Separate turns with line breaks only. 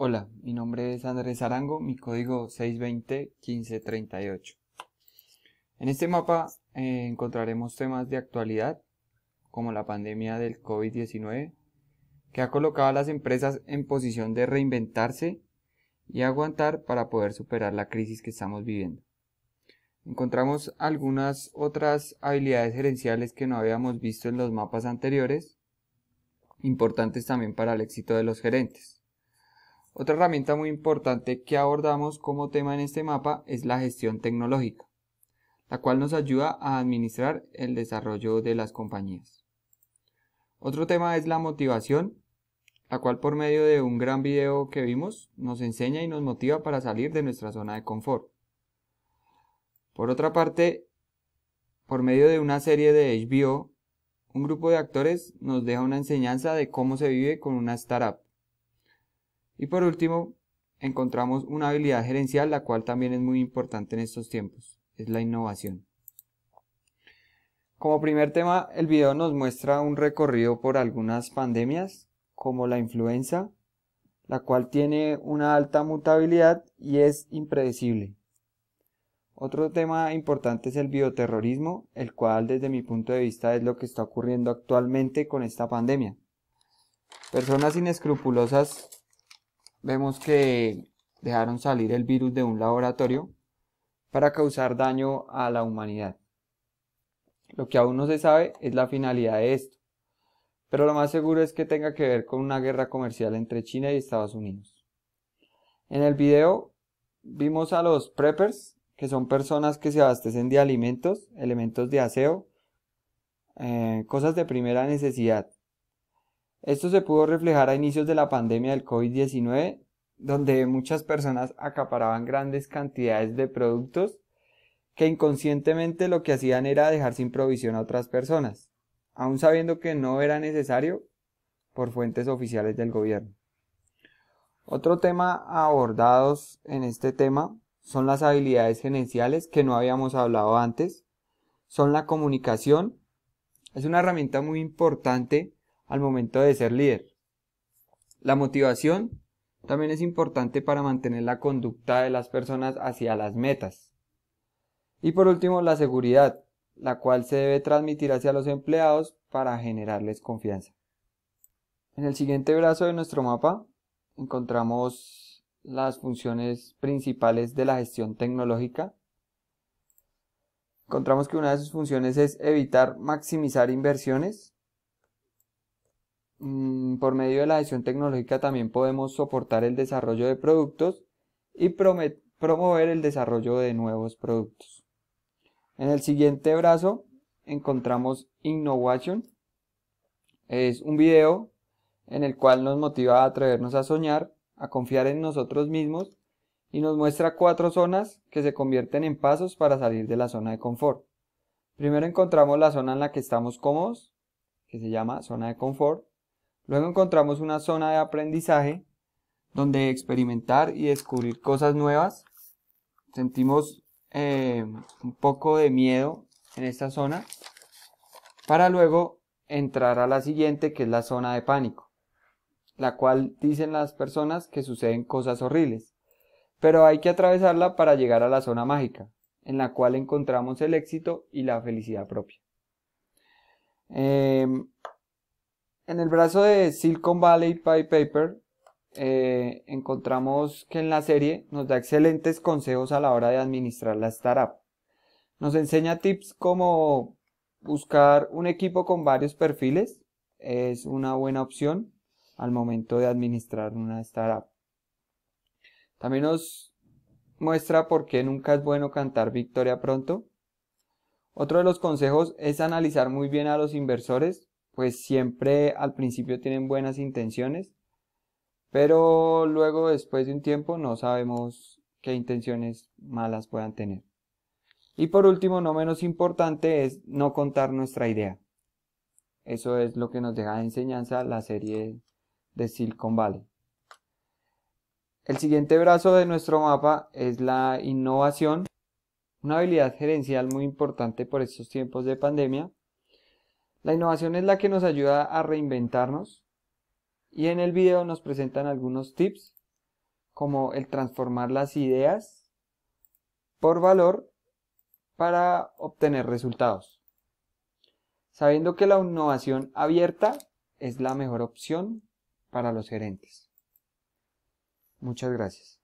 Hola, mi nombre es Andrés Arango, mi código 620-1538. En este mapa eh, encontraremos temas de actualidad, como la pandemia del COVID-19, que ha colocado a las empresas en posición de reinventarse y aguantar para poder superar la crisis que estamos viviendo. Encontramos algunas otras habilidades gerenciales que no habíamos visto en los mapas anteriores, importantes también para el éxito de los gerentes. Otra herramienta muy importante que abordamos como tema en este mapa es la gestión tecnológica, la cual nos ayuda a administrar el desarrollo de las compañías. Otro tema es la motivación, la cual por medio de un gran video que vimos nos enseña y nos motiva para salir de nuestra zona de confort. Por otra parte, por medio de una serie de HBO, un grupo de actores nos deja una enseñanza de cómo se vive con una startup y por último, encontramos una habilidad gerencial, la cual también es muy importante en estos tiempos, es la innovación. Como primer tema, el video nos muestra un recorrido por algunas pandemias, como la influenza, la cual tiene una alta mutabilidad y es impredecible. Otro tema importante es el bioterrorismo, el cual desde mi punto de vista es lo que está ocurriendo actualmente con esta pandemia. Personas inescrupulosas vemos que dejaron salir el virus de un laboratorio para causar daño a la humanidad. Lo que aún no se sabe es la finalidad de esto, pero lo más seguro es que tenga que ver con una guerra comercial entre China y Estados Unidos. En el video vimos a los preppers, que son personas que se abastecen de alimentos, elementos de aseo, eh, cosas de primera necesidad, esto se pudo reflejar a inicios de la pandemia del COVID-19, donde muchas personas acaparaban grandes cantidades de productos que inconscientemente lo que hacían era dejar sin provisión a otras personas, aun sabiendo que no era necesario por fuentes oficiales del gobierno. Otro tema abordados en este tema son las habilidades gerenciales que no habíamos hablado antes, son la comunicación, es una herramienta muy importante al momento de ser líder. La motivación también es importante para mantener la conducta de las personas hacia las metas. Y por último, la seguridad, la cual se debe transmitir hacia los empleados para generarles confianza. En el siguiente brazo de nuestro mapa encontramos las funciones principales de la gestión tecnológica. Encontramos que una de sus funciones es evitar maximizar inversiones, Mm, por medio de la gestión tecnológica también podemos soportar el desarrollo de productos y promover el desarrollo de nuevos productos. En el siguiente brazo encontramos Innovation. Es un video en el cual nos motiva a atrevernos a soñar, a confiar en nosotros mismos y nos muestra cuatro zonas que se convierten en pasos para salir de la zona de confort. Primero encontramos la zona en la que estamos cómodos, que se llama zona de confort. Luego encontramos una zona de aprendizaje donde experimentar y descubrir cosas nuevas. Sentimos eh, un poco de miedo en esta zona para luego entrar a la siguiente que es la zona de pánico, la cual dicen las personas que suceden cosas horribles, pero hay que atravesarla para llegar a la zona mágica, en la cual encontramos el éxito y la felicidad propia. Em, en el brazo de Silicon Valley Pie Paper eh, encontramos que en la serie nos da excelentes consejos a la hora de administrar la startup. Nos enseña tips como buscar un equipo con varios perfiles, es una buena opción al momento de administrar una startup. También nos muestra por qué nunca es bueno cantar victoria pronto. Otro de los consejos es analizar muy bien a los inversores pues siempre al principio tienen buenas intenciones, pero luego después de un tiempo no sabemos qué intenciones malas puedan tener. Y por último, no menos importante, es no contar nuestra idea. Eso es lo que nos deja de enseñanza la serie de Silicon Valley. El siguiente brazo de nuestro mapa es la innovación, una habilidad gerencial muy importante por estos tiempos de pandemia la innovación es la que nos ayuda a reinventarnos y en el video nos presentan algunos tips como el transformar las ideas por valor para obtener resultados. Sabiendo que la innovación abierta es la mejor opción para los gerentes. Muchas gracias.